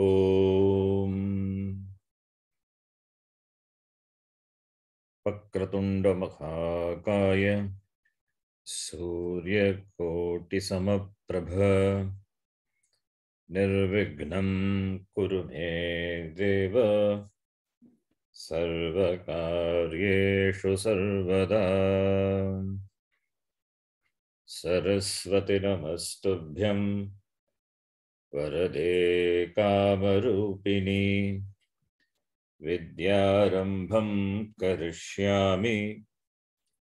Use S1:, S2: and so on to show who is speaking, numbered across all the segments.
S1: ॐ
S2: वक्रतुण्डमहाकाय प्रभ निर्विघ्न कुरु मे देव सर्वकार्येषु सर्वदा सरस्वतिनमस्तुभ्यम् वरदे कामरूपिणी विद्यारम्भं करिष्यामि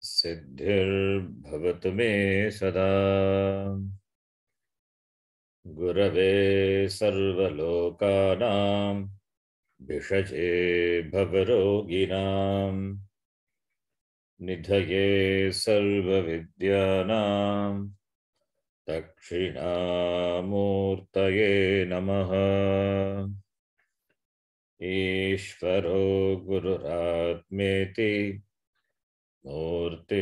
S2: सिद्धिर्भवत मे सदा गुरवे सर्वलोकानां भिषजे भवरोगिणां निधये सर्वविद्यानां दक्षिणामूर्तये नमः ईश्वरो गुरुरात्मेति मूर्तिभेदविभागिने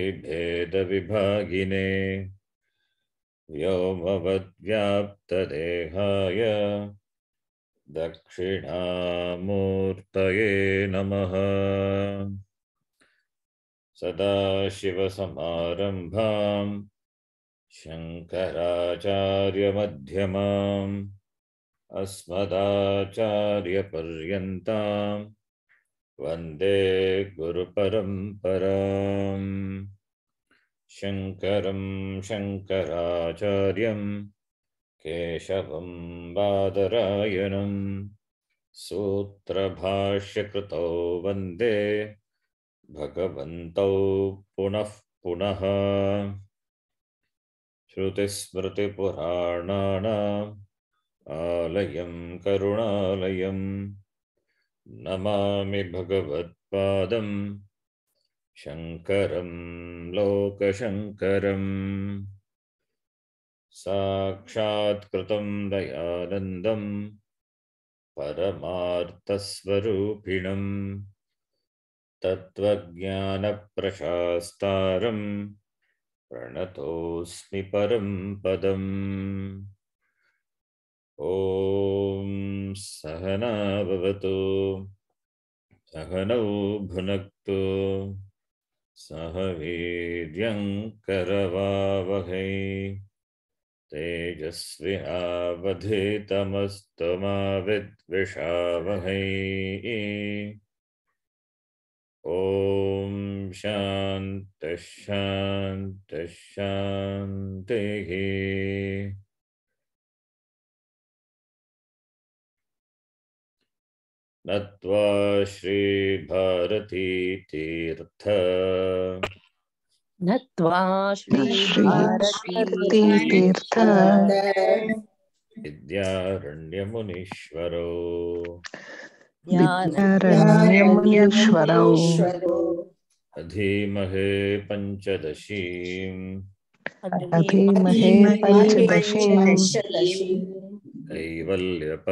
S2: व्योमवद्व्याप्तदेहाय दक्षिणामूर्तये नमः सदाशिवसमारम्भाम् शङ्कराचार्यमध्यमाम् अस्मदाचार्यपर्यन्तां वन्दे गुरुपरम्पराम् शङ्करं शङ्कराचार्यं केशवं सूत्र सूत्रभाष्यकृतौ वन्दे भगवन्तौ पुनः पुनः श्रुतिस्मृतिपुराणानाम् आलयं करुणालयं नमामि भगवत्पादं शङ्करं लोकशङ्करम् साक्षात्कृतं दयानन्दं परमार्थस्वरूपिणं तत्त्वज्ञानप्रशास्तारम् प्रणतोस्मि परम पदम ओम सहना भवतु सहनौ भुनक्तु सह वीर्यङ्करवावहै तेजस्वि आवधितमस्तमा विद्विषावहै शांत शांति नत्वा श्रीभारतीतीर्थ
S1: नत्वा श्रीभारतीतीर्थ
S2: विद्यारण्यमुनीश्वरो विज्ञारण्यमुनीश्वरौ अधीमहे पञ्चदशीम् कैवल्यपदसिद्धये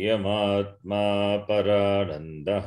S2: यमात्मा परानन्दः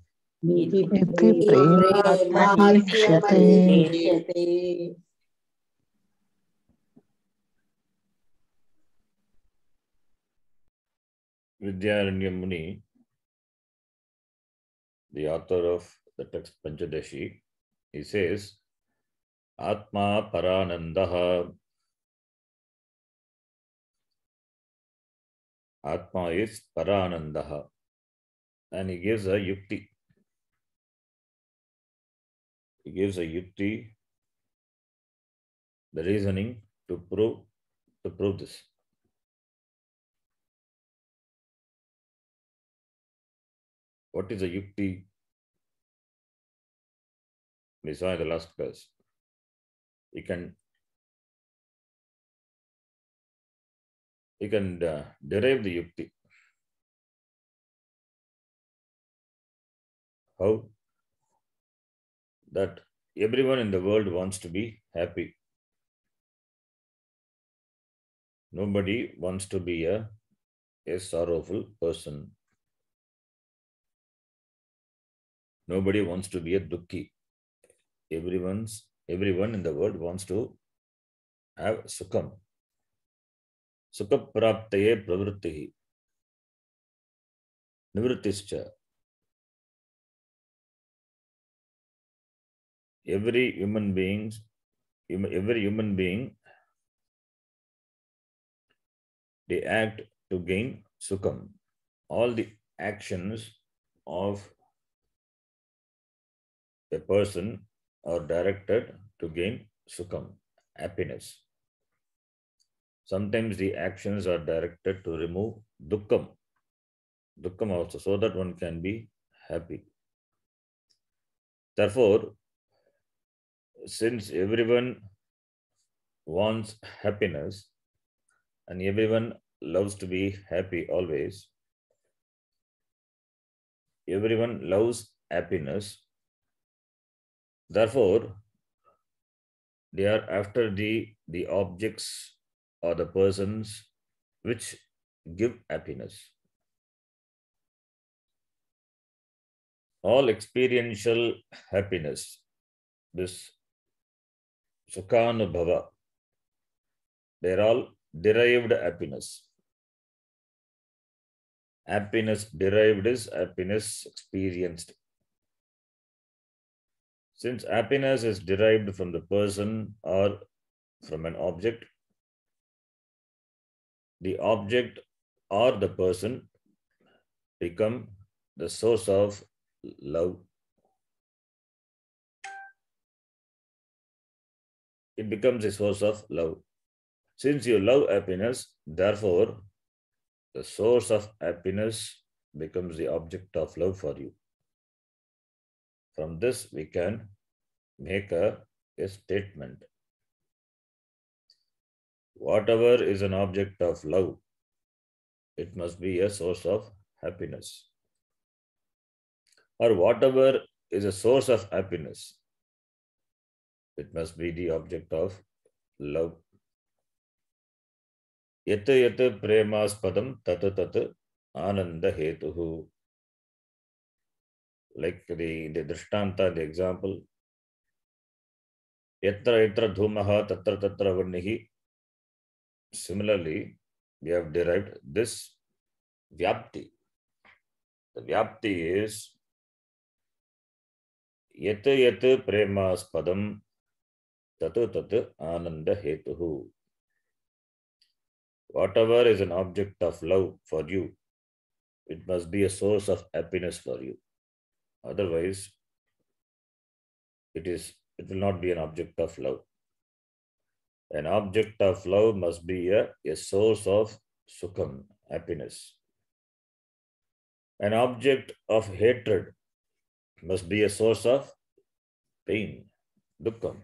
S2: इति
S1: Muni, the author of the text Panchadeshi, he says, Atma Paranandaha. Atma is Paranandaha. And he gives a yukti gives a yukti, the reasoning to prove to prove this. What is a yukti? We saw in the last verse. You can you can uh, derive the yukti. How that everyone in the world wants to be happy. Nobody wants to be a,
S2: a sorrowful person. Nobody wants to be a dukki. Everyone's everyone in the world wants to have sukham. Sukha praptaye pravrittihi.
S1: Nivrittischa. every human beings, every human being, they act to gain
S2: sukham. All the actions of a person are directed to gain sukham, happiness. Sometimes the actions are directed to remove dukkham, dukkham also, so that one can be happy. Therefore, since everyone wants happiness and everyone loves to be happy always, everyone loves happiness. Therefore, they are after the, the objects or the persons which give happiness. All experiential happiness, this Sukhanubhava. They're all derived happiness. Happiness derived is happiness experienced. Since happiness is derived from the person or from an object, the object or the person become the source of love it becomes a source of love. Since you love happiness, therefore, the source of happiness becomes the object of love for you. From this, we can make a, a statement. Whatever is an object of love, it must be a source of happiness. Or whatever is a source of happiness, it must be the object of love. Yet yet padam tat tat ananda hetuhu. Like the, the Drishtanta, the example. Yatra yatra dhumaha tatra tatra vannihi. Similarly, we have derived this vyapti. The vyapti is yet yet padam. Tato tat ananda hetuhu. Whatever is an object of love for you, it must be a source of happiness for you. Otherwise, it is it will not be an object of love. An object of love must be a, a source of sukham, happiness. An object of hatred must be a source of pain, dukkham.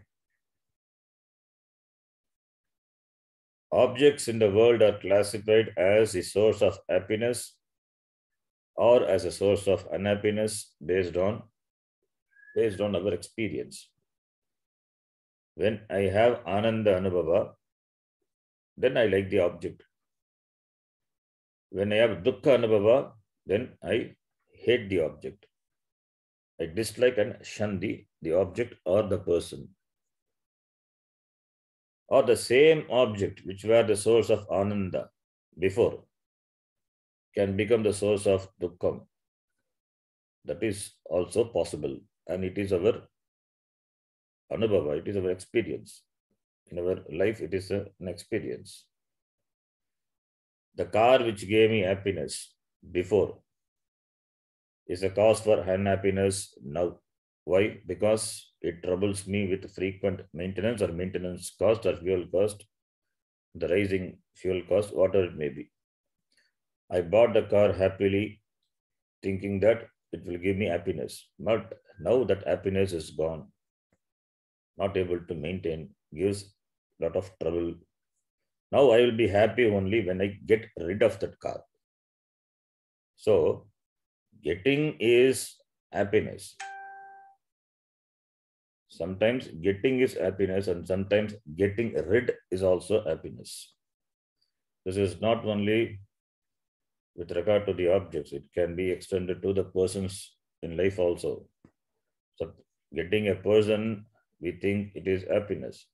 S2: Objects in the world are classified as a source of happiness or as a source of unhappiness based on, based on our experience. When I have Ananda Anubhava, then I like the object. When I have Dukkha Anubhava, then I hate the object. I dislike and shun the, the object or the person or the same object which were the source of ananda before can become the source of dukkham. That is also possible and it is our anubhava, it is our experience. In our life, it is an experience. The car which gave me happiness before is a cause for unhappiness now. Why? Because it troubles me with frequent maintenance or maintenance cost or fuel cost, the rising fuel cost, whatever it may be. I bought the car happily, thinking that it will give me happiness. But now that happiness is gone, not able to maintain, gives a lot of trouble. Now I will be happy only when I get rid of that car. So, getting is happiness. Sometimes getting is happiness and sometimes getting rid is also happiness. This is not only with regard to the objects, it can be extended to the persons in life also. So getting a person, we think it is happiness.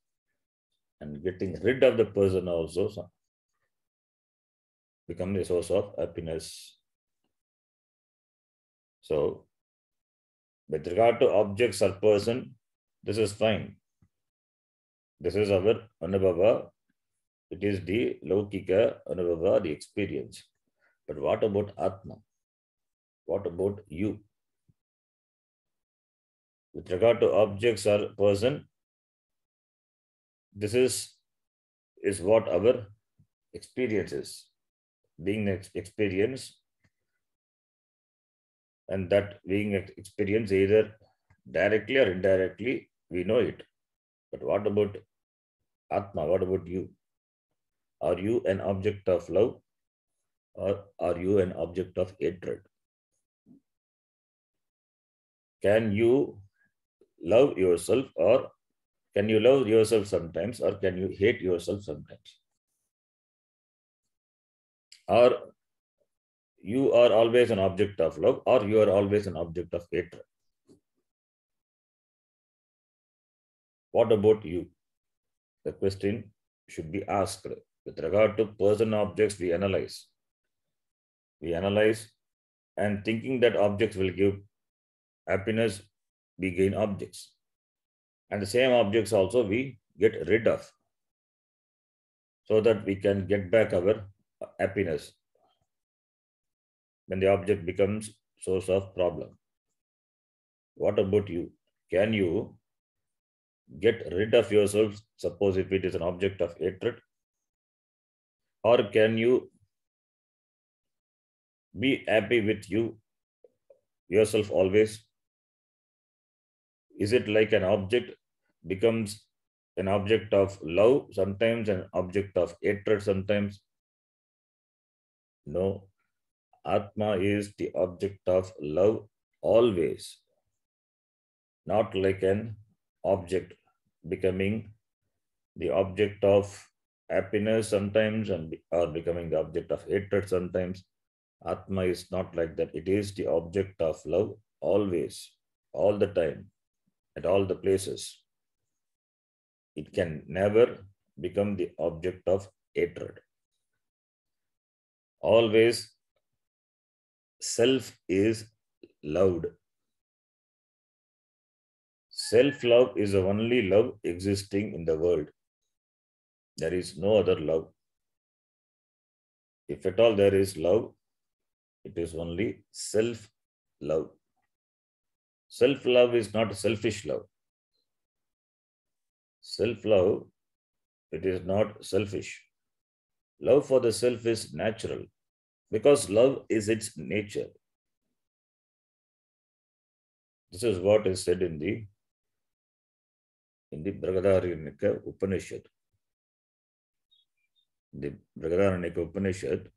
S2: And getting rid of the person also becomes a source of
S1: happiness. So with
S2: regard to objects or person, this is fine. This is our Anubhava. It is the Laukika Anubhava, the experience. But what about Atma? What about you? With regard to objects or person, this is, is what our experience is. Being the experience, and that being experience either directly or indirectly we know it. But what about Atma? What about you? Are you an object of love or are you an object of hatred? Can you love yourself or can you love yourself sometimes or can you hate yourself sometimes? Or you are always an object of love or you are always an object of hatred. What about you? The question should be asked with regard to person objects we analyze. We analyze and thinking that objects will give happiness, we gain objects. And the same objects also we get rid of so that we can get back our happiness when the object becomes source of problem. What about you? Can you get rid of yourself, suppose if it is an object of hatred? Or can you be happy with you, yourself always? Is it like an object becomes an object of love sometimes, an object of hatred sometimes? No. Atma is the object of love always, not like an object becoming the object of happiness sometimes and or becoming the object of hatred sometimes atma is not like that it is the object of love always all the time at all the places it can never become the object of hatred always self is loved Self love is the only love existing in the world. There is no other love. If at all there is love, it is only self love. Self love is not selfish love. Self love, it is not selfish. Love for the self is natural because love is its nature. This is what is said in the in the Brihadaranyanika Upanishad. In the Brihadaranyanika Upanishad,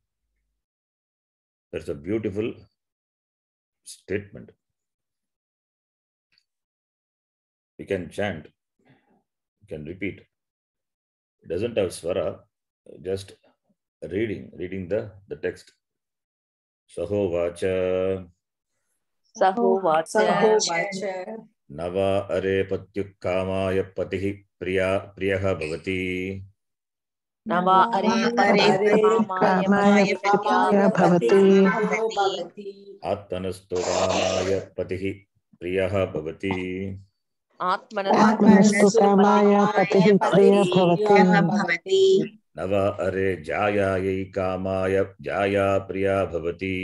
S1: there's a beautiful statement.
S2: We can chant, we can repeat. It doesn't have swara, just reading, reading the, the text. Saho vacha.
S1: Saho vacha.
S2: नवा अरे पत्युक्कामाय पतिः प्रिया प्रियः भवति नवा अरे आत्मनस्तु कामाय पतिः प्रियः भवति
S1: आत्मनस्तु कामाय पतिः प्रियः भवति
S2: अरे जायायै कामाय जाया प्रिया भवति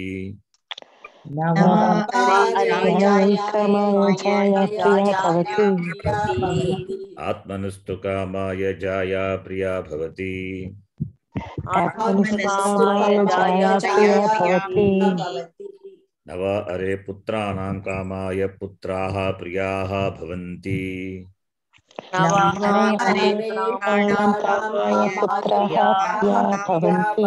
S1: आत्मनस्तु
S2: कामाय जाया प्रिया भवति नव अरे पुत्राणां कामाय पुत्राः प्रियाः भवन्ति नव अरे पुत्राणां
S1: कामाय पुत्राः प्रियाः भवन्ति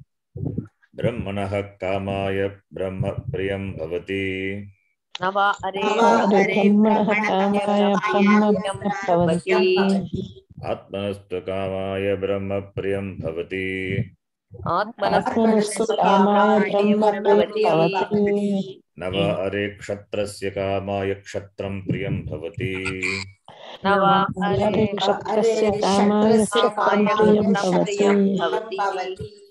S2: ब्रह्मण कामाय ब्रह्मप्रियं भवति आत्मनस्तु कामाय ब्रह्मप्रियं भवति नव अरे क्षत्रस्य कामाय क्षत्रं प्रियं भवति
S1: अरे क्षत्रस्य कामाय क्षत्रं प्रियं भवति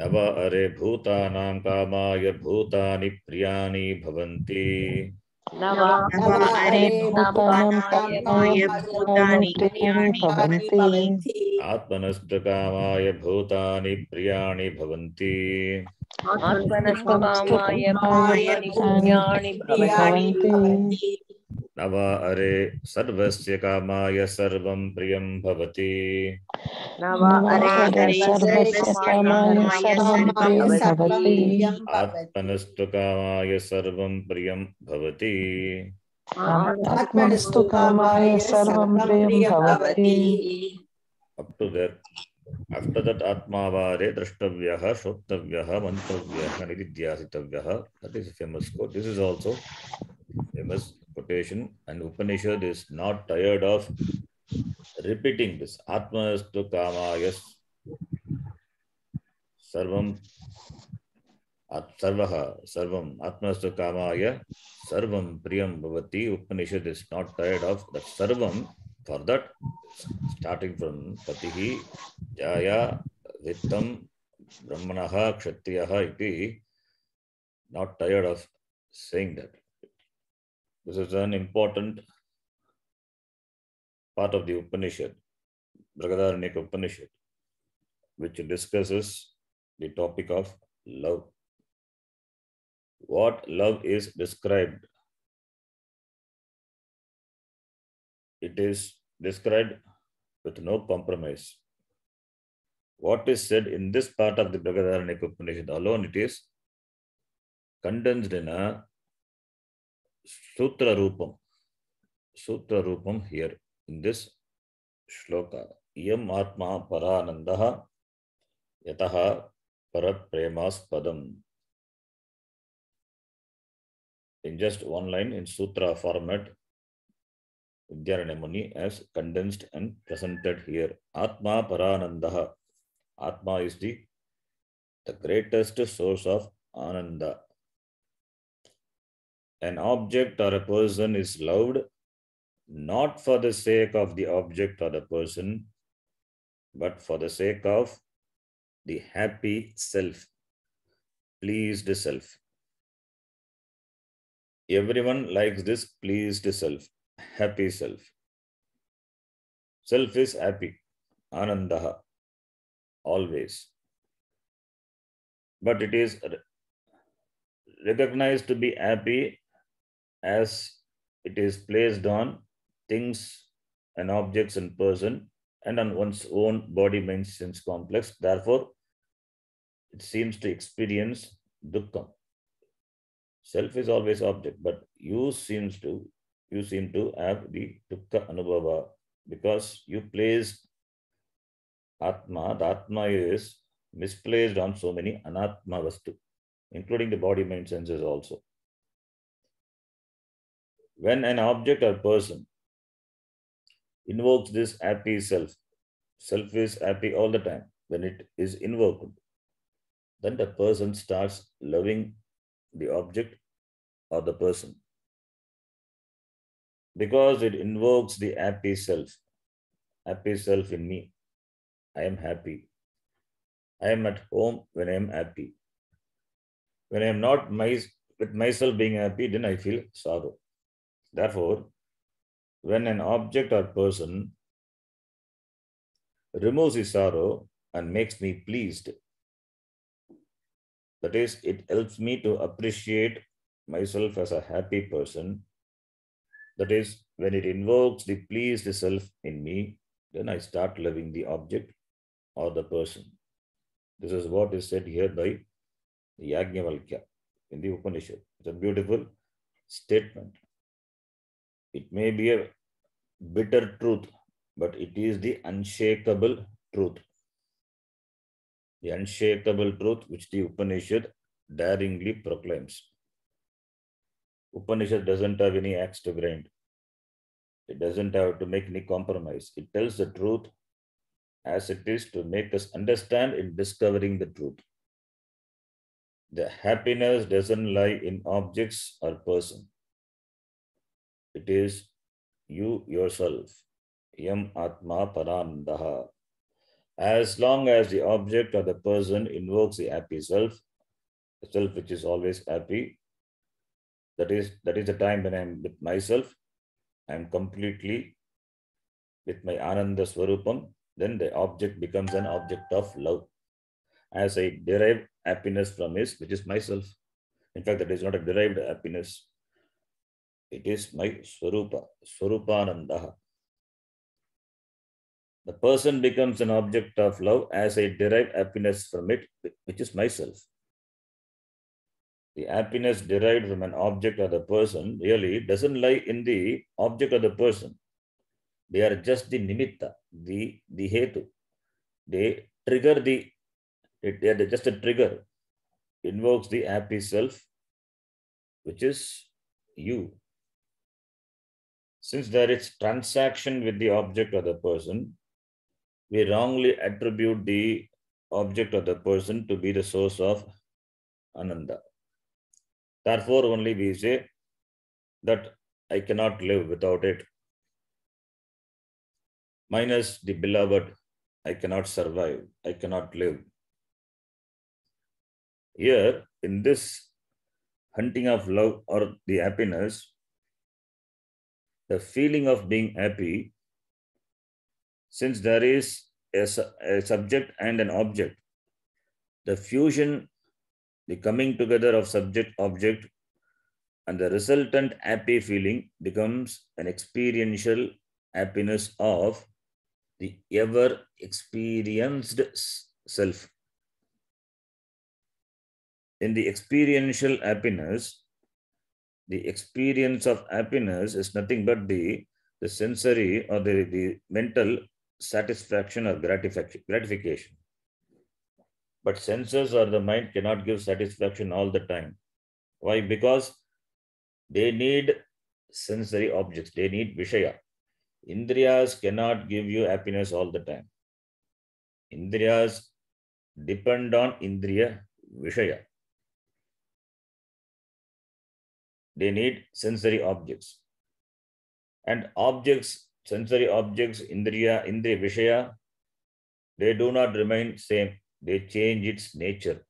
S2: नव अरे भूतानां कामाय भूतानि प्रियानि भवन्ति
S1: नव कामाय भूतानि प्रियाणि भवन्ति
S2: आत्मनस्तकामाय कामाय भूतानि प्रियाणि भवन्ति नवा अरे सर्वस्य कामाय सर्वं प्रियं भवति आत्मनस्तु कामाय सर्वं प्रियं भवति
S1: आत्मनस्तु कामाय सर्वं प्रियं भवति
S2: द्रष्टव्यः श्रोतव्यः मन्तव्यः निदिध्यासितव्यः also quotation, and Upanishad is not tired of repeating this. Atma is to at sarvaha, sarvam, atma is to kamaya, sarvam priyam bhavati. Upanishad is not tired of that sarvam. For that, starting from patihi, jaya, vittam, brahmanaha, kshatriyaha, iti, not tired of saying that. This is an important part of the Upanishad, Bragadaranyaka Upanishad, which discusses the topic of love. What love is described?
S1: It is described
S2: with no compromise. What is said in this part of the Bragadaranyaka Upanishad alone, it is condensed in a sutra rupam sutra rupam here in this shloka yam atma paranandah yataha
S1: parapremaspadam in
S2: just one line in sutra format Vidyaranya Muni has condensed and presented here. Atma Paranandaha. Atma is the, the greatest source of Ananda. an object or a person is loved not for the sake of the object or the person, but for the sake of the happy self, pleased self. Everyone likes this pleased self, happy self. Self is happy, anandaha, always. But it is recognized to be happy as it is placed on things and objects and person and on one's own body mind sense complex. Therefore, it seems to experience dukkha. Self is always object, but you seems to you seem to have the dukkha anubhava because you placed atma. The atma is misplaced on so many anatma vastu, including the body mind senses also. When an object or person invokes this happy self, self is happy all the time when it is invoked, then the person starts loving the object or the person because it invokes the happy self. Happy self in me. I am happy. I am at home when I am happy. When I am not my, with myself being happy, then I feel sorrow. Therefore, when an object or person removes his sorrow and makes me pleased, that is, it helps me to appreciate myself as a happy person. That is, when it invokes the pleased self in me, then I start loving the object or the person. This is what is said here by Yajnavalkya in the Upanishad. It's a beautiful statement. It may be a bitter truth, but it is the unshakable truth. The unshakable truth which the Upanishad daringly proclaims. Upanishad doesn't have any axe to grind. It doesn't have to make any compromise. It tells the truth as it is to make us understand in discovering the truth. The happiness doesn't lie in objects or person. It is you yourself, Yam Atma Parandaha. As long as the object or the person invokes the happy self, the self which is always happy, that is, that is the time when I am with myself, I am completely with my Ananda Swarupam, then the object becomes an object of love. As I derive happiness from it, which is myself. In fact, that is not a derived happiness. It is my Swarupa, Swarupanandaha. The person becomes an object of love as I derive happiness from it, which is myself. The happiness derived from an object or the person really doesn't lie in the object or the person. They are just the nimitta, the, the hetu. They trigger the, it, they are just a trigger, invokes the happy self, which is you. Since there is transaction with the object or the person, we wrongly attribute the object or the person to be the source of ananda. Therefore, only we say that I cannot live without it. Minus the beloved, I cannot survive, I cannot live. Here, in this hunting of love or the happiness, the feeling of being happy, since there is a, a subject and an object, the fusion, the coming together of subject, object, and the resultant happy feeling becomes an experiential happiness of the ever experienced self. In the experiential happiness, the experience of happiness is nothing but the, the sensory or the, the mental satisfaction or gratification. gratification. But senses or the mind cannot give satisfaction all the time. Why? Because they need sensory objects, they need Vishaya. Indriyas cannot give you happiness all the time. Indriyas depend on Indriya Vishaya. they need sensory objects. And objects, sensory objects, indriya, indriya vishaya, they do not remain same. They change its nature.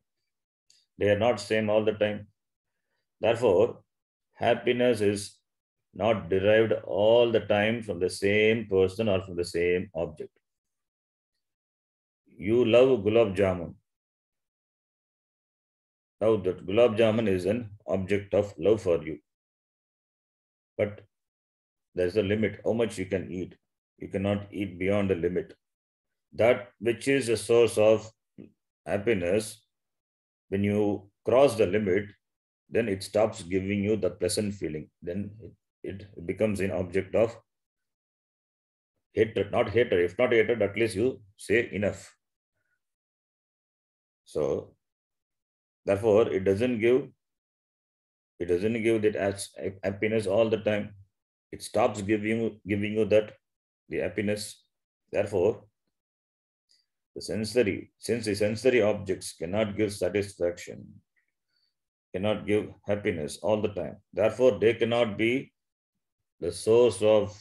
S2: They are not same all the time. Therefore, happiness is not derived all the time from the same person or from the same object. You love gulab jamun. Now that gulab jamun is an object of love for you. But there's a limit how much you can eat. You cannot eat beyond the limit. That which is a source of happiness, when you cross the limit, then it stops giving you the pleasant feeling. Then it, it becomes an object of hatred, not hatred. If not hatred, at least you say enough. So Therefore, it doesn't give it doesn't give that as happiness all the time. It stops giving you giving you that the happiness. Therefore, the sensory, since the sensory objects cannot give satisfaction, cannot give happiness all the time. Therefore, they cannot be the source of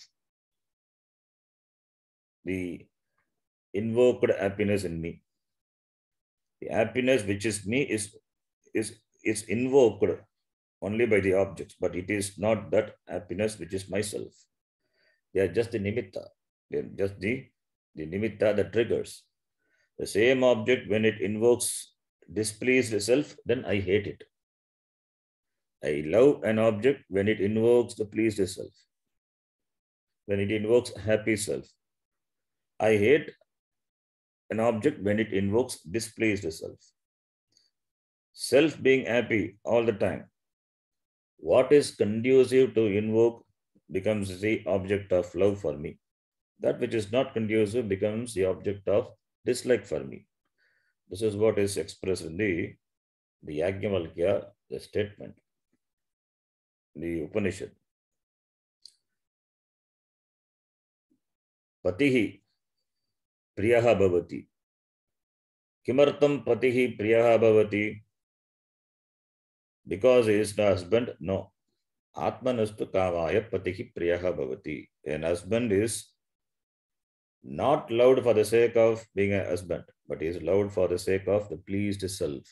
S2: the invoked happiness in me. The happiness which is me is is is invoked only by the objects, but it is not that happiness which is myself. They are just the nimitta. They are just the, the nimitta that triggers. The same object, when it invokes displeased self, then I hate it. I love an object when it invokes the pleased self, when it invokes happy self. I hate an object when it invokes displeased self self being happy all the time. What is conducive to invoke becomes the object of love for me. That which is not conducive becomes the object of dislike for me. This is what is expressed in the, the Yajnavalkya the statement, the
S1: Upanishad. Patihi
S2: priyaha bhavati. Kimartam patihi priyaha bhavati because because is the husband no ஆத்மனஸ்து காவாய பதிகி priyaha bhavati. An husband is not loved for the sake of being a husband, but he is loved for the sake of the pleased self.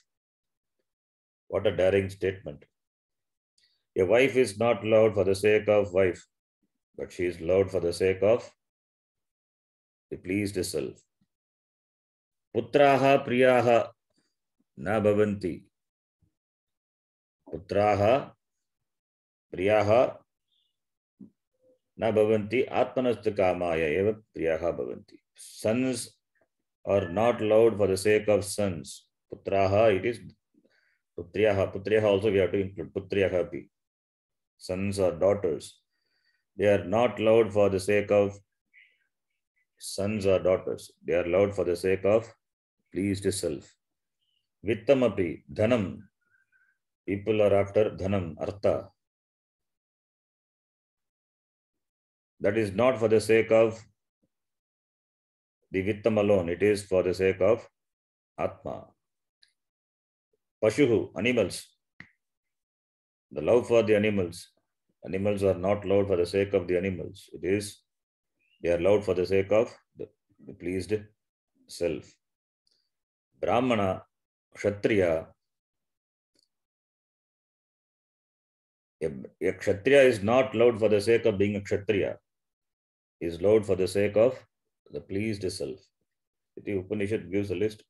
S2: What a daring statement. A wife is not loved for the sake of wife, but she is loved for the sake of the pleased self. Putraha priyaha na bhavanti पुत्रा प्रिय नवती आत्मनस्त काम प्रिय sons are not loved for the sake of sons पुत्र it is पुत्र्य पुत्र्य also we have to include पुत्र्य अभी sons or daughters they are not loved for the sake of sons or daughters they are loved for the sake of pleased self वित्तमपि धनम people are after dhanam, artha. That is not for the sake of the vittam alone, it is for the sake of atma. Pashuhu, animals. The love for the animals. Animals are not loved for the sake of the animals. It is, they are loved for the sake of the, the pleased self. Brahmana, Kshatriya, A, kshatriya is not loved for the sake of being a kshatriya. He is loved for the sake of the pleased self. The Upanishad gives a list.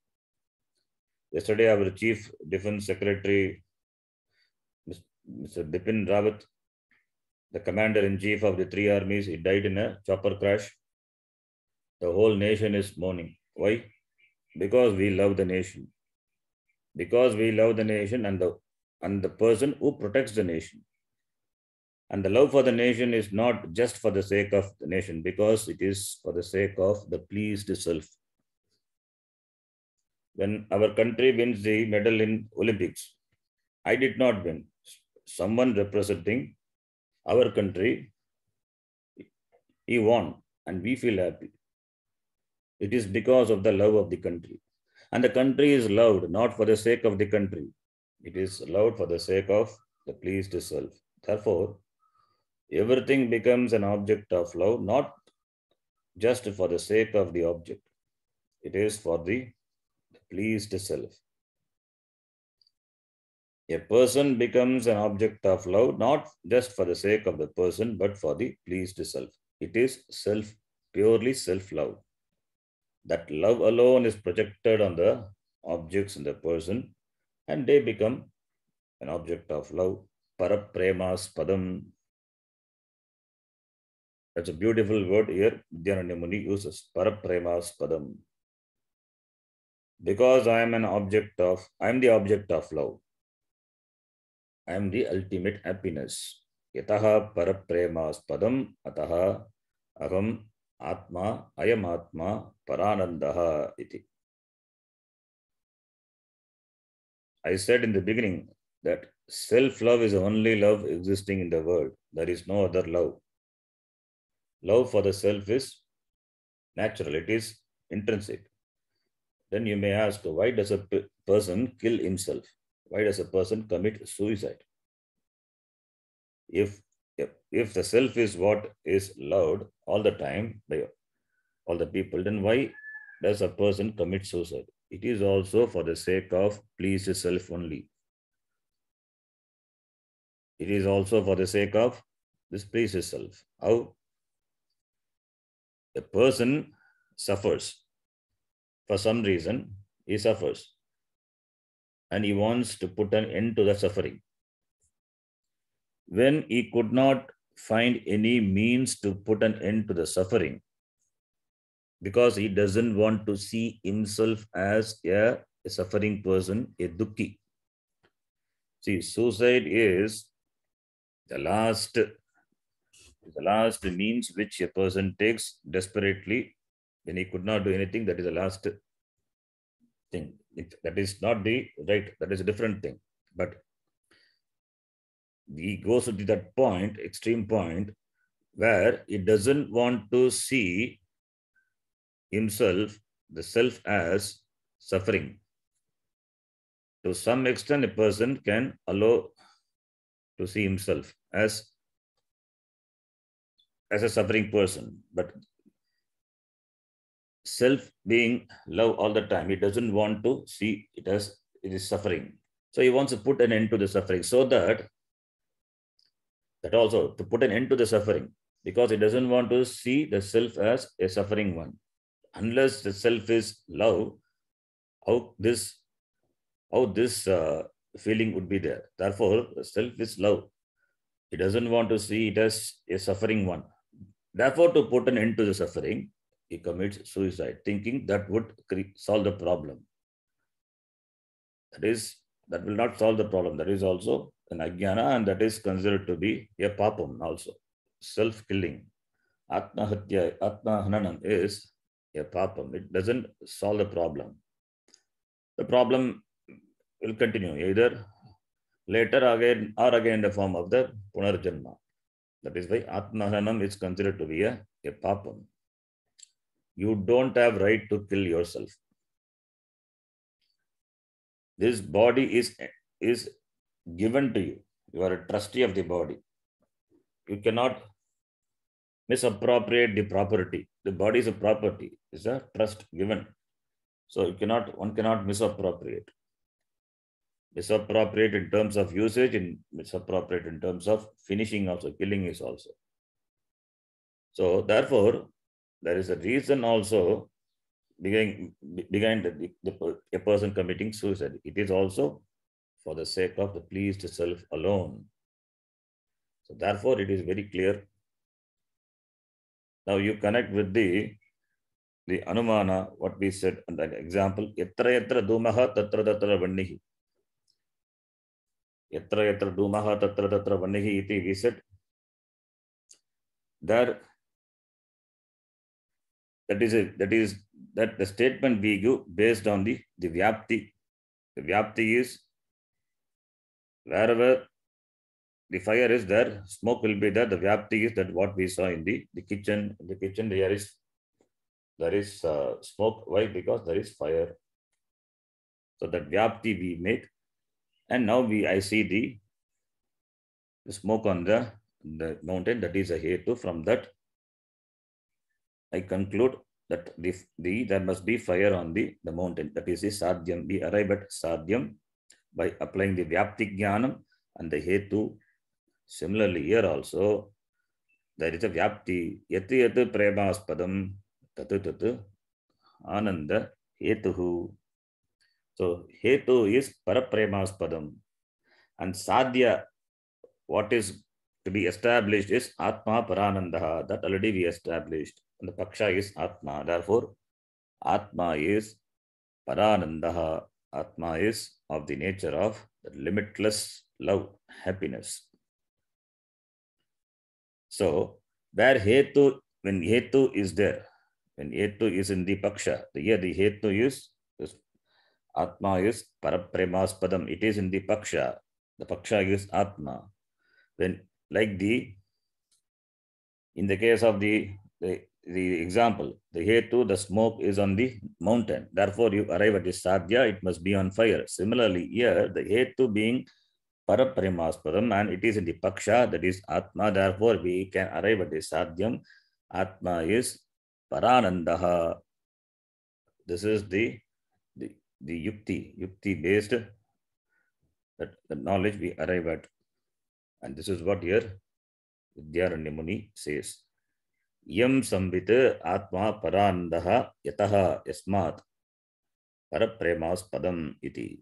S2: Yesterday, our chief defense secretary, Mr. Dipin Rawat, the commander in chief of the three armies, he died in a chopper crash. The whole nation is mourning. Why? Because we love the nation. Because we love the nation and the and the person who protects the nation. And the love for the nation is not just for the sake of the nation, because it is for the sake of the pleased self. When our country wins the medal in Olympics, I did not win. Someone representing our country, he won, and we feel happy. It is because of the love of the country. And the country is loved not for the sake of the country, it is loved for the sake of the pleased self. Therefore, everything becomes an object of love, not just for the sake of the object. It is for the pleased self. A person becomes an object of love, not just for the sake of the person, but for the pleased self. It is self, purely self-love. That love alone is projected on the objects and the person, and they become an object of love. Paraprema's padam that's a beautiful word here Muni uses, padam," Because I am an object of, I am the object of love. I am the ultimate happiness. Yataha Padam ataha aham atma Atma paranandaha iti. I said in the beginning that self love is the only love existing in the world. There is no other love love for the self is natural, it is intrinsic. Then you may ask, why does a person kill himself? Why does a person commit suicide? If, if, if the self is what is loved all the time by all the people, then why does a person commit suicide? It is also for the sake of please yourself only. It is also for the sake of this please yourself. How? the person suffers for some reason, he suffers and he wants to put an end to the suffering. When he could not find any means to put an end to the suffering, because he doesn't want to see himself as a, a suffering person, a dukki See, suicide is the last is the last means which a person takes desperately when he could not do anything. That is the last thing. that is not the right. That is a different thing. But he goes to that point, extreme point, where he doesn't want to see himself, the self, as suffering. To some extent, a person can allow to see himself as as a suffering person, but self being love all the time, he doesn't want to see it as it is suffering. So he wants to put an end to the suffering so that that also to put an end to the suffering because he doesn't want to see the self as a suffering one. Unless the self is love, how this how this uh, feeling would be there. Therefore, the self is love. He doesn't want to see it as a suffering one. Therefore, to put an end to the suffering, he commits suicide, thinking that would solve the problem. That is, that will not solve the problem. That is also an ajnana, and that is considered to be a papam also. Self-killing, atmahatya, atmahananam is a papam. It doesn't solve the problem. The problem will continue either later again or again in the form of the punarjanma. That is why Atmahanam is considered to be a, a papam. You don't have right to kill yourself. This body is, is given to you. You are a trustee of the body. You cannot misappropriate the property. The body is a property. It's a trust given. So you cannot, one cannot misappropriate misappropriate in terms of usage and misappropriate in terms of finishing also, killing is also. So therefore, there is a reason also behind, behind the, the, a person committing suicide. It is also for the sake of the pleased self alone. So therefore, it is very clear. Now you connect with the the anumana, what we said, and that example, yatra yatra dumaha tatra tatra vannihi. यत्र यत्र धूमः तत्र तत्र वह्निः इति we said there that is a, that is that the statement we give based on the the vyapti the vyapti is wherever the fire is there smoke will be there the vyapti is that what we saw in the the kitchen in the kitchen there is there is uh, smoke why because there is fire so that vyapti we make And now we, I see the, smoke on the, the mountain that is a Hetu. From that, I conclude that the, the, there must be fire on the, the mountain. That is the Sadhyam. We arrive at Sadhyam by applying the Vyaptik Jnanam and the Hetu. Similarly, here also, there is a Vyapti. Yati Yati Premaspadam Tatu Tatu Ananda Hetuhu so Hetu is Parapremaspadam. And Sadhya, what is to be established is Atma Paranandaha. That already we established. And the Paksha is Atma. Therefore, Atma is Paranandaha. Atma is of the nature of the limitless love, happiness. So, where Hetu, when Hetu is there, when Hetu is in the Paksha, here the Hetu is Atma is parapremaspadam. It is in the paksha. The paksha is atma. When like the in the case of the the, the example, the hetu, the smoke is on the mountain. Therefore, you arrive at the sadhya, it must be on fire. Similarly, here the hetu being parapremaspadam and it is in the paksha that is atma. Therefore, we can arrive at the sadhyam. Atma is paranandaha. This is the the yukti, yukti based that the knowledge we arrive at. And this is what here Vidyaranyamuni says. Yam Samvit Atma Parandaha Yataha Yasmat Parapremas Padam Iti.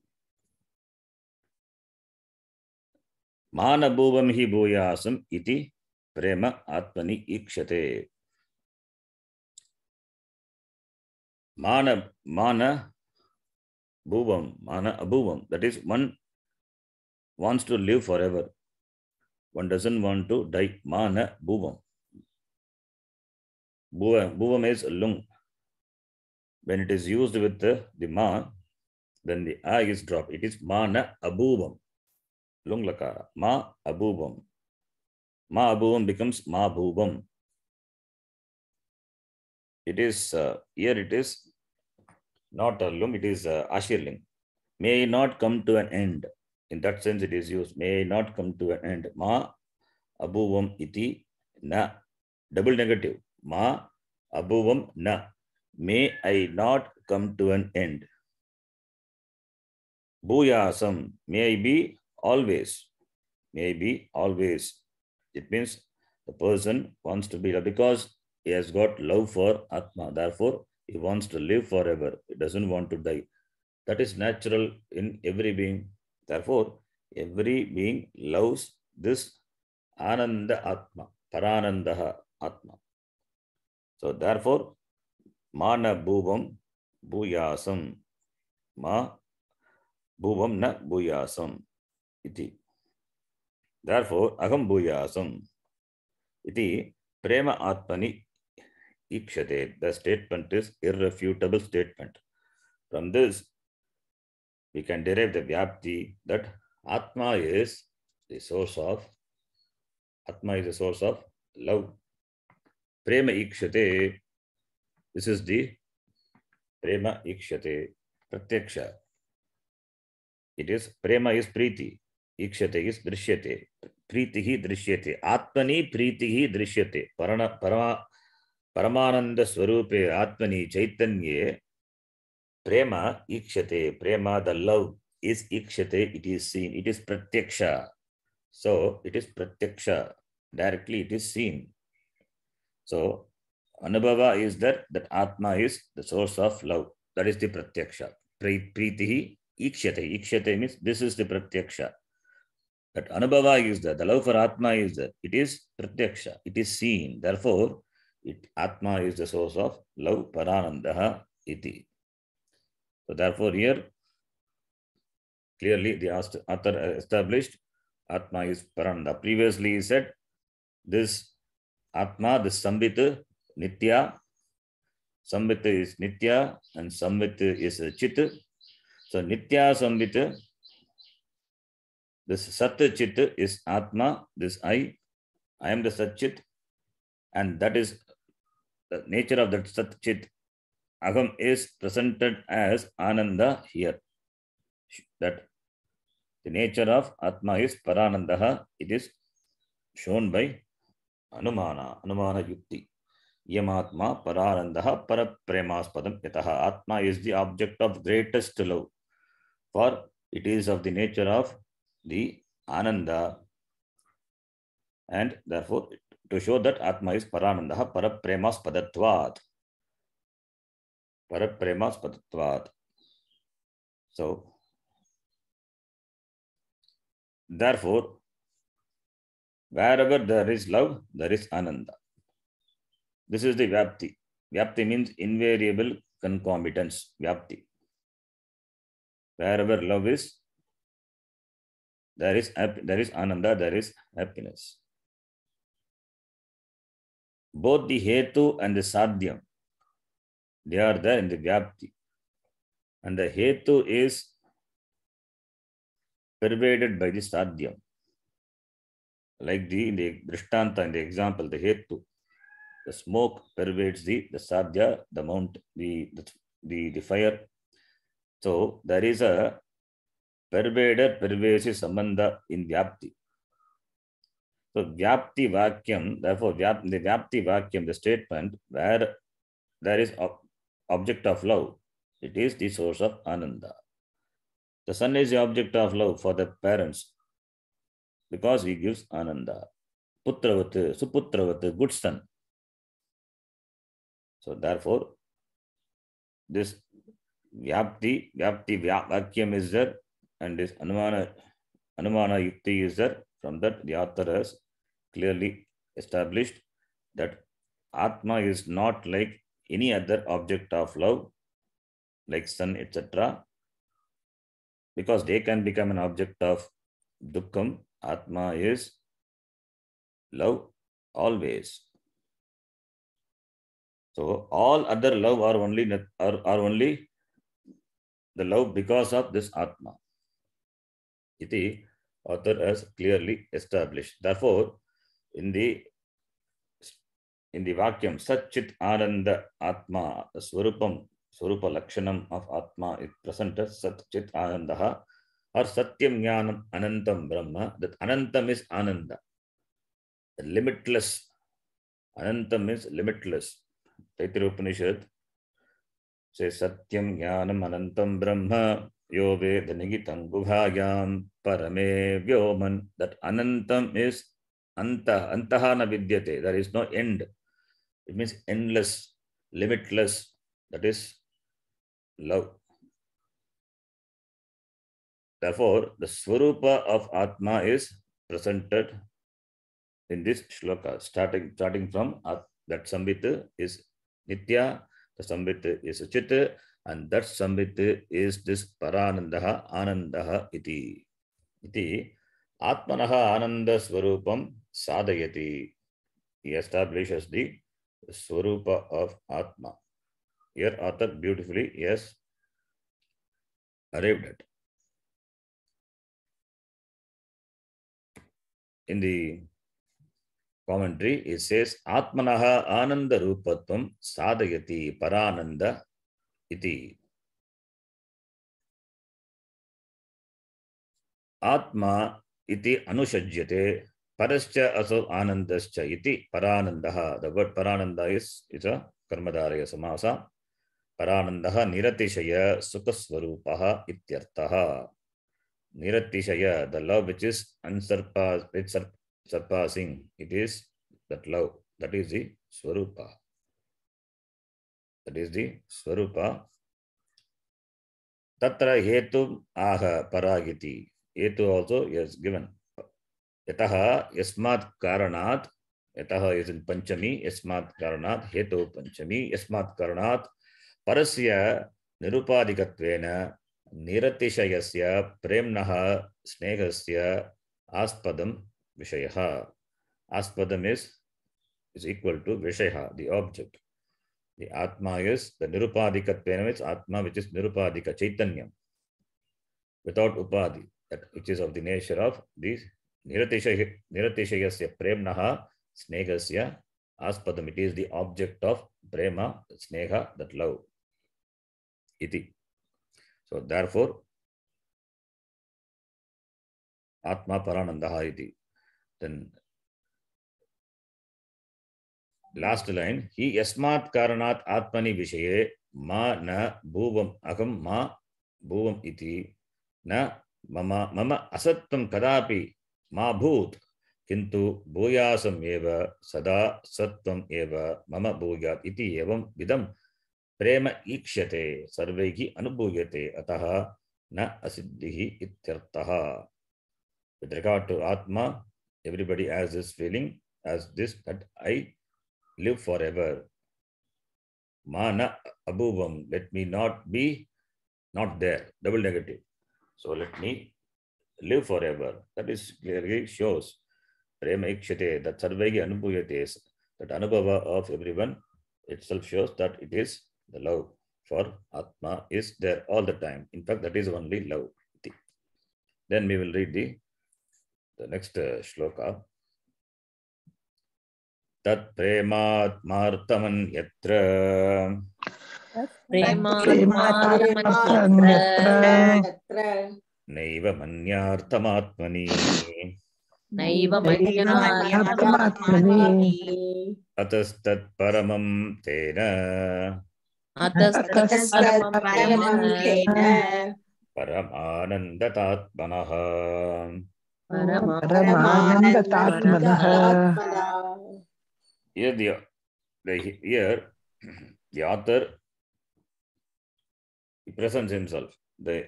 S2: मानभूवम hi भूयासम iti
S1: prema atmani ईक्षते
S2: मान mana bhuvam, mana abhuvam. That is, one wants to live forever. One doesn't want to die. Mana bhuvam. Bhuvam, bhuvam is lung. When it is used with the, the ma, then the a is dropped. It is mana abhuvam. Lung lakara. Ma abhuvam. Ma abhuvam becomes ma bhuvam. It is, uh, here it is not a lung, it is uh, ashirling, may not come to an end. In that sense, it is used, may not come to an end. Ma abuvam iti na. Double negative. Ma abuvam na. May I not come to an end. Bhuyasam, may I be always. May I be always. It means the person wants to be because he has got love for Atma. Therefore, he wants to live forever. He doesn't want to die. That is natural in every being. Therefore, every being loves this Ananda Atma, Paranandaha Atma. So therefore, Mana Bhuvam Bhuyasam. Ma Bhuvam na Bhuyasam. Iti. Therefore, Aham Bhuyasam. Iti Prema Atmani Ikshate. The statement is irrefutable statement. From this, we can derive the Vyapti that Atma is the source of Atma is the source of love. Prema Ikshate. This is the Prema Ikshate Pratyaksha. It is Prema is Preeti. Ikshate is Drishyate. Preeti hi दृश्यते atmani प्रीति hi दृश्यते parana परमा परमानंद स्वरूपे आत्मनि चैतन्ये प्रेम ईक्षते प्रेम the love is ईक्षते it is seen it is प्रत्यक्ष सो इट इज प्रत्यक्ष directly it is seen so अनुभव इज दट आत्मा is the source of love that is the प्रत्यक्ष प्रीति ईक्षते ईक्षते मीन्स दिस इज द प्रत्यक्ष That anubhava is there. The love for atma is there. It is pratyaksha. It is seen. It Atma is the source of love, Paranandaha iti. So therefore here, clearly the author established Atma is Parananda. Previously he said this Atma, this samvita, Nitya, samvita is Nitya and samvita is Chit. So Nitya samvita, this Sat Chit is Atma, this I, I am the Sat Chit and that is the nature of that Sat Chit Aham is presented as Ananda here. That the nature of Atma is Paranandaha. It is shown by Anumana, Anumana Yukti. Yamatma Paranandaha Parapremaspadam Yataha. Atma is the object of greatest love, for it is of the nature of the Ananda, and therefore to show that Atma is Paramandaha parapremas Parapremaspadatvat. So, therefore, wherever there is love, there is Ananda. This is the Vyapti. Vyapti means invariable concomitance. Vyapti. Wherever love is, there is, there is Ananda, there is happiness both the Hetu and the Sadhyam, they are there in the Vyapti. And the Hetu is pervaded by the Sadhyam. Like the, in the Drishtanta, in the example, the Hetu, the smoke pervades the, the Sadhya, the mount, the, the, the, the fire. So there is a pervader, pervasive samanda in Vyapti. So Vyapti Vakyam, therefore vyap, the Vyapti Vakyam, the statement where there is ob object of love, it is the source of Ananda. The son is the object of love for the parents because he gives Ananda. Putravati, Suputravati, good son. So therefore, this Vyapti, Vyapti Vakyam is there and this Anumana, Anumana Yukti is there. From that, the author has clearly established that Atma is not like any other object of love, like sun, etc., because they can become an object of dukkham. Atma is love always. So all other love are only are, are only the love because of this Atma. Iti author has clearly established. Therefore, in the in the Vakyam, Satchit Ananda Atma, Swarupam, Swarupa Lakshanam of Atma is present as Satchit Anandaha or Satyam Jnanam Anantam Brahma. That Anantam is Ananda. The limitless. Anantam is limitless. Taittiriya Upanishad says Satyam Jnanam Anantam Brahma Yo Ved Nigitam Gubhayam Parame Vyoman. That Anantam is Anta, antaha na vidyate. There is no end. It means endless, limitless. That is love. Therefore, the Swarupa of Atma is presented in this shloka, starting, starting from At, that Samvita is Nitya, the Samvita is Chitta, and that Samvita is this Paranandaha, Anandaha iti. Iti Atmanaha Ananda Swarupam sadayati. He establishes the Swarupa of Atma. Here Atha beautifully yes arrived at. In the commentary, it says Atmanaha Ananda Rupatvam Sadayati Parananda Iti. Atma Iti Anushajyate." ಪರಶ್ಚ ಅಸೌ ಆನಂದಶ್ಚ ಇತಿ ಪರಾನಂದ the word ಪರಾನಂದ is is a ಕರ್ಮಧಾರಯ ಸಮಾಸ ಪರಾನಂದ ನಿರತಿಶಯ ಸುಖ ಸ್ವರೂಪ ಇತ್ಯರ್ಥ ನಿರತಿಶಯ the love which is unsurpassed which surpassing it is that love that is the ಸ್ವರೂಪ ದಟ್ ಈಸ್ ದಿ ಸ್ವರೂಪ ತತ್ರ ಹೇತು ಆಹ ಪರಾಗಿತಿ ಹೇತು ಆಲ್ಸೋ ಎಸ್ ಗಿವನ್ यतः यस्मात् कारणात् यतः यदि पंचमी यस्मात् कारणात् हेतु पंचमी यस्मात् कारणात् परस्य निरुपाधिकत्वेन निरतिशयस्य प्रेम्णः स्नेहस्य आस्पदं विषयः आस्पदम् इस् इस् ईक्वल् टु विषयः दि ऑब्जेक्ट दि आत्मा इस् द निरुपाधिकत्वेन इस् आत्मा विच इस् निरुपाधिकचैतन्यं वितौट् उपाधि that which is of the nature of the निरतिशय निरतिशय प्रेम स्नेह आस्पद it is the object of प्रेम स्नेह दट लव इति सो दर्फोर आत्मा परानंद लास्ट लाइन ही यस्मात् कारणात् आत्मनि विषये मा न भूव अहम मा न मम मम असत्तम कदापि मा भूत किंतु भूयासम सदा सत्वम एव मम भूयात एवं विदम प्रेम ईक्षते सर्वे अनुभूयते अतः न असिद्धि टू आत्मा everybody has this feeling as this that I live forever मान अभूवम let me not be not there double negative so let me live forever. That is clearly shows Prema Ikshate, that Sarvagi Anubhuyate, that Anubhava of everyone itself shows that it is the love for Atma is there all the time. In fact, that is only love. Then we will read the, the next uh, shloka. Tat premaatmartaman yatra.
S1: Tat premaatmartaman yatra.
S2: नैव मन्यार्थमात्मनि अतस्तत्परमं तेन परमानन्दतात्मनः परमानन्दतात्मनः Here, the author he presents himself. The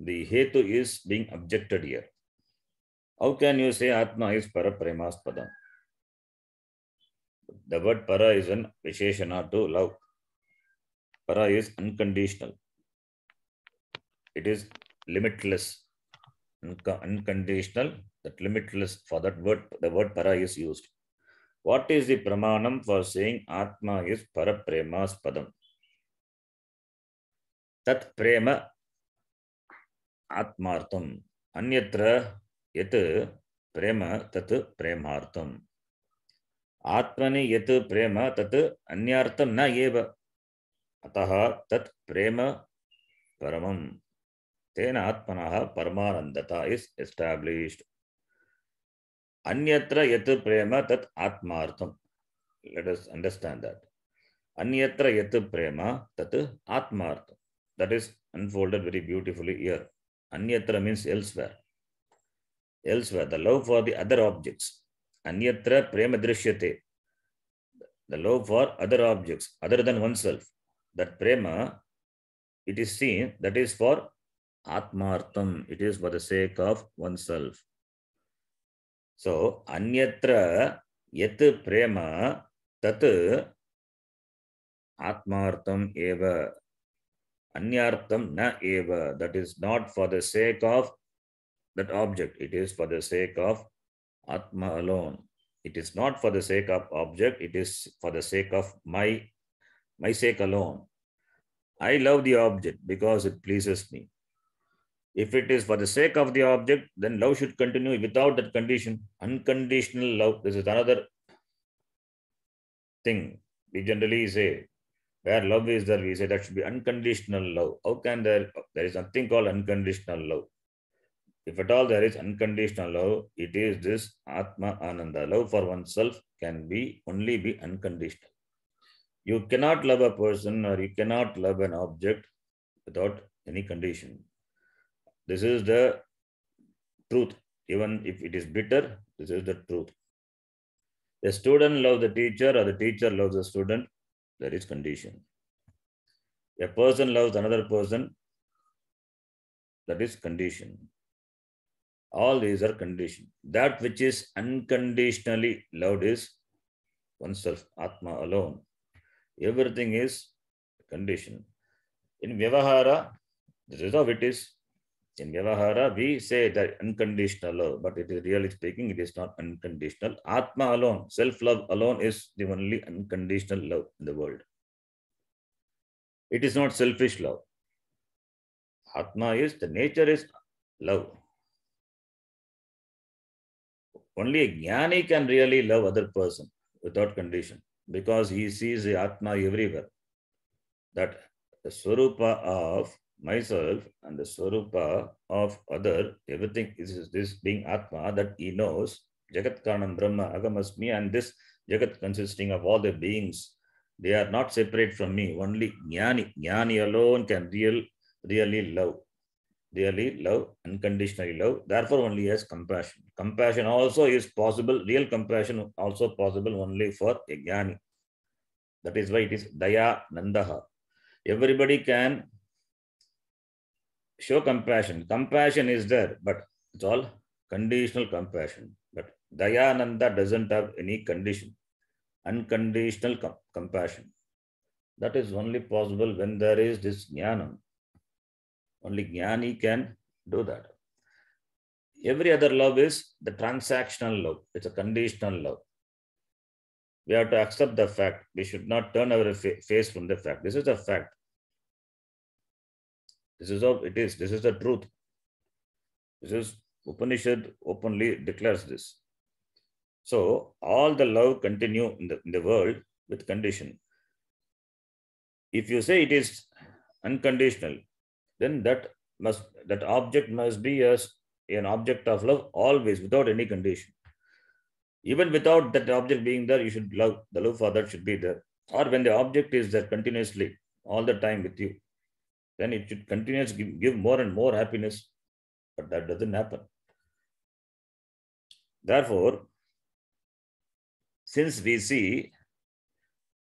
S2: the hetu is being objected here. How can you say Atma is para Parapremaspadam? The word para is an Visheshana to love. Para is unconditional. It is limitless. Unconditional, that limitless. For that word, the word para is used. What is the pramanam for saying Atma is para Parapremaspadam? Tat prema ஆத்மார்த்தம் அந்நத்திர எத் பிரேம தத் பிரேமார்த்தம் ஆத்மனி எத் பிரேம தத் அந்யார்த்தம் ந ஏவ அத்த தத் பிரேம பரமம் तेन आत्मनः परमानन्दता इस् एस्टाब्लिश्ड् अन्यत्र यत् प्रेम तत् आत्मार्थं लेट् अस् अण्डर्स्टाण्ड् दट् अन्यत्र यत् प्रेम तत् आत्मार्थं that is unfolded very beautifully here Anyatra means elsewhere. Elsewhere, the love for the other objects. Anyatra prema drishyate. The love for other objects, other than oneself. That prema, it is seen, that is for atmartham. It is for the sake of oneself. So, anyatra yet prema tat atmartham eva Anyartham na eva. That is not for the sake of that object. It is for the sake of Atma alone. It is not for the sake of object. It is for the sake of my, my sake alone. I love the object because it pleases me. If it is for the sake of the object, then love should continue without that condition. Unconditional love. This is another thing we generally say where love is there, we say that should be unconditional love. How can there, there is nothing called unconditional love. If at all there is unconditional love, it is this Atma Ananda. Love for oneself can be only be unconditional. You cannot love a person or you cannot love an object without any condition. This is the truth. Even if it is bitter, this is the truth. The student loves the teacher or the teacher loves the student that is condition. A person loves another person. That is condition. All these are condition. That which is unconditionally loved is oneself, Atma alone. Everything is condition. In Vyavahara, this is how it is. In Vyavahara, we say that unconditional love, but it is really speaking, it is not unconditional. Atma alone, self-love alone is the only unconditional love in the world. It is not selfish love. Atma is, the nature is love. Only a jnani can really love other person without condition because he sees the Atma everywhere. That the Swarupa of myself and the Swarupa of other, everything is this being Atma that he knows, Jagat Karanam Brahma Agamasmi, and this Jagat consisting of all the beings, they are not separate from me. Only Jnani, Jnani alone can real, really love, really love, unconditionally love. Therefore, only has compassion. Compassion also is possible, real compassion also possible only for a Jnani. That is why it is Daya Nandaha. Everybody can show compassion. Compassion is there, but it's all conditional compassion. But Dayananda doesn't have any condition. Unconditional com compassion. That is only possible when there is this jnanam. Only jnani can do that. Every other love is the transactional love. It's a conditional love. We have to accept the fact. We should not turn our face from the fact. This is a fact. This is how it is. This is the truth. This is Upanishad openly declares this. So all the love continue in the, in the world with condition. If you say it is unconditional, then that must that object must be as an object of love always without any condition. Even without that object being there, you should love the love for that should be there. Or when the object is there continuously all the time with you, then it should continuously give, give more and more happiness. But that doesn't happen. Therefore, since we see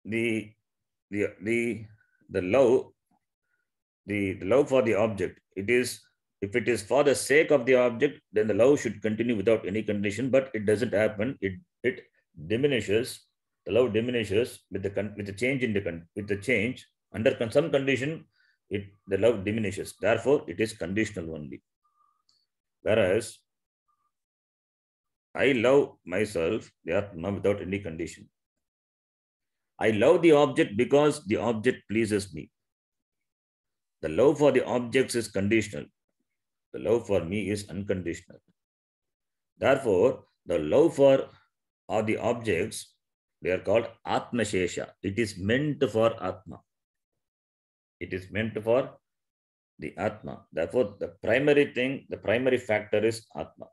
S2: the the the the love the, the love for the object, it is if it is for the sake of the object, then the love should continue without any condition, but it doesn't happen. It it diminishes, the love diminishes with the con with the change in the con with the change under some condition it the love diminishes. Therefore, it is conditional only. Whereas, I love myself, they are not without any condition. I love the object because the object pleases me. The love for the objects is conditional. The love for me is unconditional. Therefore, the love for or the objects, they are called Atma Shesha. It is meant for Atma. It is meant for the Atma. Therefore, the primary thing, the primary factor is Atma.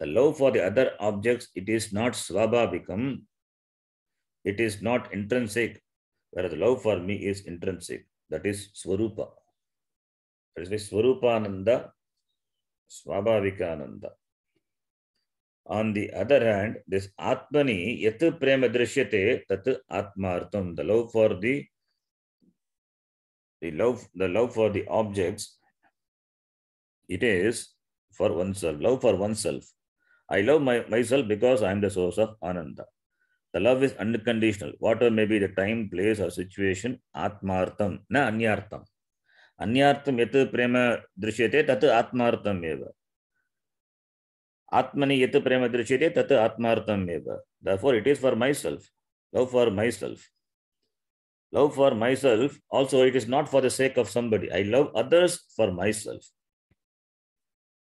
S2: The love for the other objects, it is not swabhavikam It is not intrinsic, whereas the love for me is intrinsic. That is Swarupa. That is why Swarupananda, Swabhavikananda. On the other hand, this Atmani, Yat Prema Drishyate, Tat Atmartam, the love for the the love, the love for the objects, it is for oneself, love for oneself. I love my, myself because I am the source of Ananda. The love is unconditional. Whatever may be the time, place, or situation, Atmartham, na Anyartham. Anyartham yat prema drishyate tat Atmartham eva. Atmani yat prema drishyate tat Atmartham eva. Therefore, it is for myself. Love for myself. Love for myself, also it is not for the sake of somebody. I love others for myself.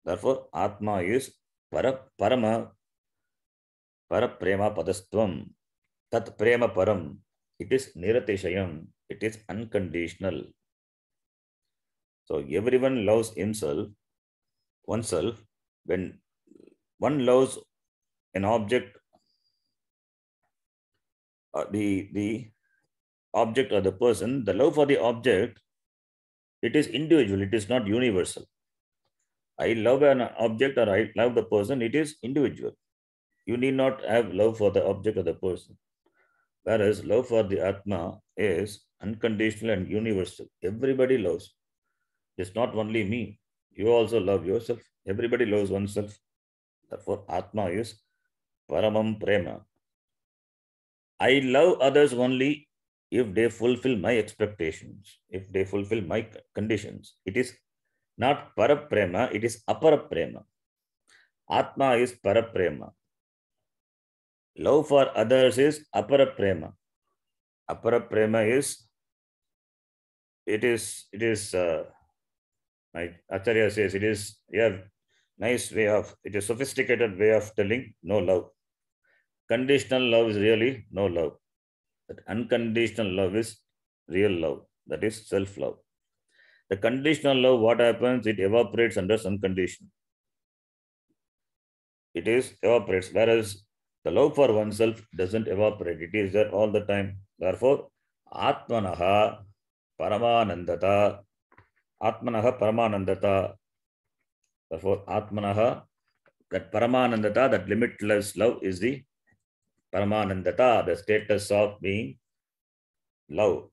S2: Therefore, Atma is para, Parama, Para Prema Padastvam, Tat Prema Param. It is Niratishayam, it is unconditional. So everyone loves himself, oneself. When one loves an object, uh, the, the object or the person, the love for the object, it is individual, it is not universal. I love an object or I love the person, it is individual. You need not have love for the object or the person. Whereas love for the Atma is unconditional and universal. Everybody loves. It's not only me. You also love yourself. Everybody loves oneself. Therefore, Atma is Paramam Prema. I love others only if they fulfill my expectations, if they fulfill my conditions. It is not paraprema, it is aparaprema. Atma is paraprema. Love for others is aparaprema. Aparaprema is, it is, it is, uh, my Acharya says, it is, yeah, nice way of, it is sophisticated way of telling no love. Conditional love is really no love that unconditional love is real love, that is self love. The conditional love, what happens? It evaporates under some condition. It is evaporates, whereas the love for oneself doesn't evaporate. It is there all the time. Therefore, Atmanaha Paramanandata. Atmanaha Paramanandata. Therefore, Atmanaha, that Paramanandata, that limitless love is the Paramanandata, the status of being love.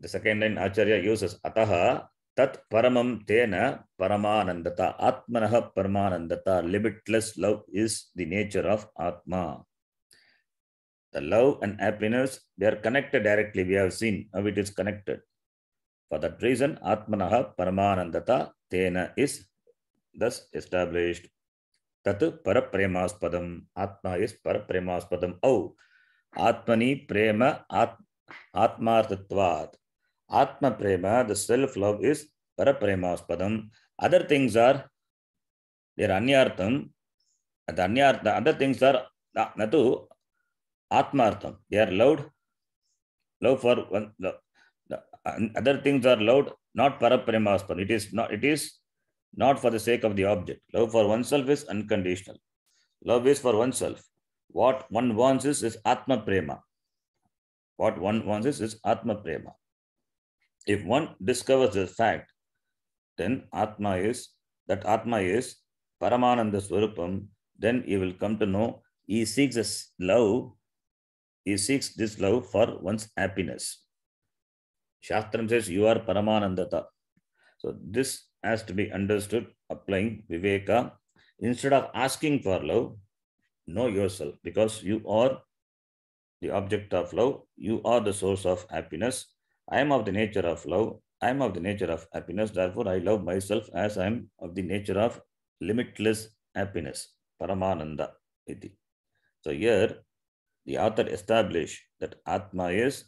S2: The second line Acharya uses Ataha Tat Paramam Tena Paramanandata Atmanaha Paramanandata limitless love is the nature of Atma. The love and happiness they are connected directly. We have seen how it is connected. For that reason, Atmanaha Paramanandata Tena is thus established. தத்து பரப்பிரேமாஸ்பதம் ஆத்மா is பரப்பிரேமாஸ்பதம் ஓ ஆத்மனி பிரேம ஆத் ஆத்மார்த்தத்வாத் ஆத்ம பிரேம the self love is பரப்பிரேமாஸ்பதம் other things are their அந்யார்த்தம் அந்த அந்யார்த்த அதர் திங்ஸ் ஆர் நது ஆத்மார்த்தம் they are loved love for one other things are loved not பரப்பிரேமாஸ்பதம் it is not it is not for the sake of the object. Love for oneself is unconditional. Love is for oneself. What one wants is, is Atma Prema. What one wants is, is Atma Prema. If one discovers this fact, then Atma is, that Atma is Paramananda Swarupam, then he will come to know he seeks this love, he seeks this love for one's happiness. Shastram says, You are Paramanandata. So, this has to be understood applying Viveka. Instead of asking for love, know yourself because you are the object of love. You are the source of happiness. I am of the nature of love. I am of the nature of happiness. Therefore, I love myself as I am of the nature of limitless happiness. Paramananda. So here, the author established that Atma is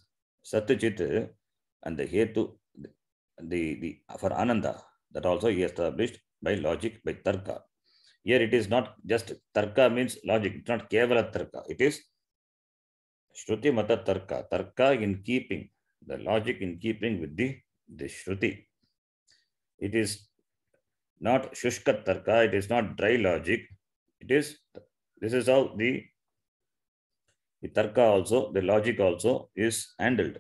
S2: Satyajit and the Hetu, the, the, for Ananda, that also he established by logic, by tarka. Here it is not just tarka means logic, it's not kevala tarka, it is Shruti Mata Tarka, Tarka in keeping, the logic in keeping with the, the Shruti. It is not Shushka Tarka, it is not dry logic. It is, this is how the, the Tarka also, the logic also is handled.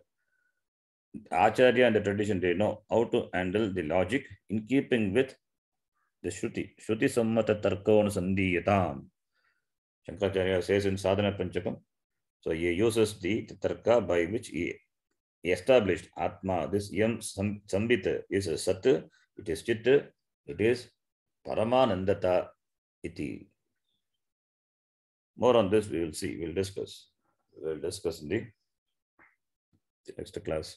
S2: Acharya and the tradition, they know how to handle the logic in keeping with the Shruti. Shruti Sammata Tarkavanu Sandhiyatam. Shankaracharya says in Sadhana Panchakam, so he uses the, the Tarka by which he established Atma. This Yam Sambhita is a Sat, it is Chitta, it is Paramanandata Iti. More on this we will see, we will discuss. We will discuss in the next class.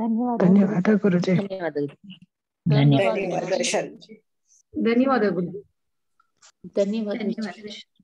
S1: धन्यवाद धन्यवाद गुरु जी धन्यवाद
S2: धन्यवाद
S1: धन्यवाद गुरु धन्यवाद